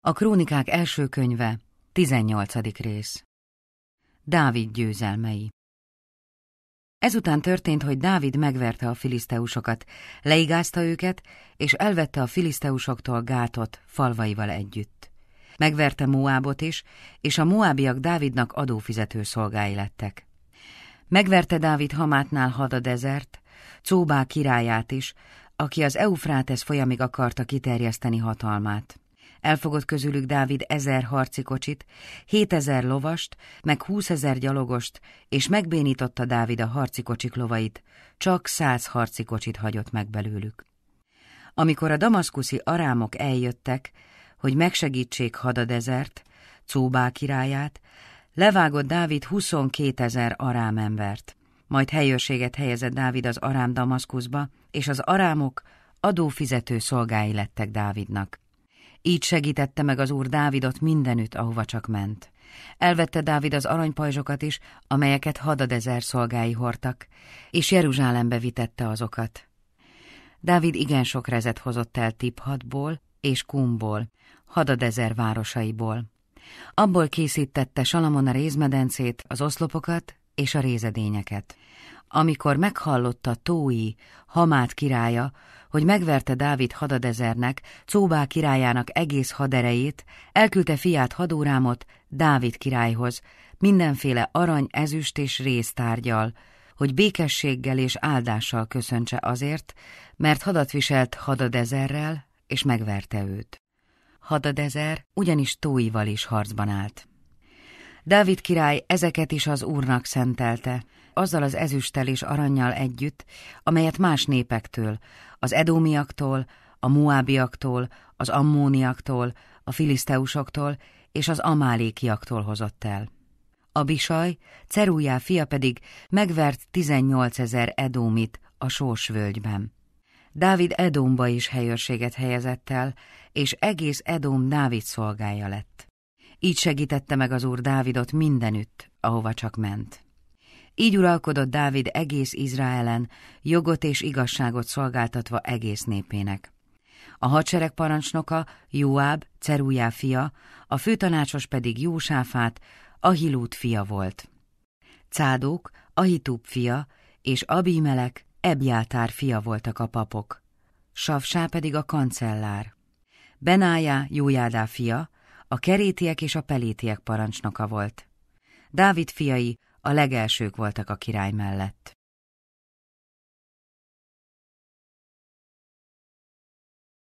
A Krónikák első könyve, 18. rész. Dávid győzelmei. Ezután történt, hogy Dávid megverte a filiszteusokat, leigázta őket, és elvette a filiszteusoktól gátot falvaival együtt. Megverte Moábot is, és a moábiak Dávidnak adófizető szolgái lettek. Megverte Dávid Hamátnál Hadadezert, Cóbá királyát is, aki az Eufrátesz folyamig akarta kiterjeszteni hatalmát. Elfogott közülük Dávid ezer harci kocsit, hétezer lovast, meg húszezer gyalogost, és megbénította Dávid a harci kocsik lovait, csak száz harci kocsit hagyott meg belőlük. Amikor a damaszkuszi arámok eljöttek, hogy megsegítsék Hadadezert, Cóbá királyát, levágott Dávid huszonkétezer arám embert. Majd helyőrséget helyezett Dávid az arám Damaszkuszba, és az arámok adófizető szolgái lettek Dávidnak. Így segítette meg az úr Dávidot mindenütt, ahova csak ment. Elvette Dávid az aranypajzsokat is, amelyeket hadadezer szolgái hordtak, és Jeruzsálembe vitette azokat. Dávid igen sok rezet hozott el Tiphatból és Kumból, hadadezer városaiból. Abból készítette Salamon a rézmedencét, az oszlopokat és a rézedényeket. Amikor meghallotta Tói, Hamát királya, hogy megverte Dávid hadadezernek, Cóbá királyának egész haderejét, elküldte fiát hadórámot Dávid királyhoz, mindenféle arany, ezüst és résztárgyal, hogy békességgel és áldással köszöntse azért, mert hadat viselt hadadezerrel, és megverte őt. Hadadezer ugyanis Tóival is harcban állt. Dávid király ezeket is az úrnak szentelte, azzal az ezüsttel és aranyjal együtt, amelyet más népektől, az edómiaktól, a muábiaktól, az ammóniaktól, a filiszteusoktól és az amálékiaktól hozott el. A bisaj, Cerújá fia pedig megvert 18 ezer edómit a Sósvölgyben. Dávid Edomba is helyőrséget helyezett el, és egész Edom Dávid szolgája lett. Így segítette meg az úr Dávidot mindenütt, ahova csak ment. Így uralkodott Dávid egész Izraelen, jogot és igazságot szolgáltatva egész népének. A hadsereg parancsnoka Jóáb, Cerújá fia, a főtanácsos pedig Jósáfát, Ahilút fia volt. Cádók, Ahitúb fia és Abimelek, Ebjátár fia voltak a papok. Savsá pedig a kancellár. Benájá, Jójádá fia, a kerétiek és a pelétiek parancsnoka volt. Dávid fiai a legelsők voltak a király mellett.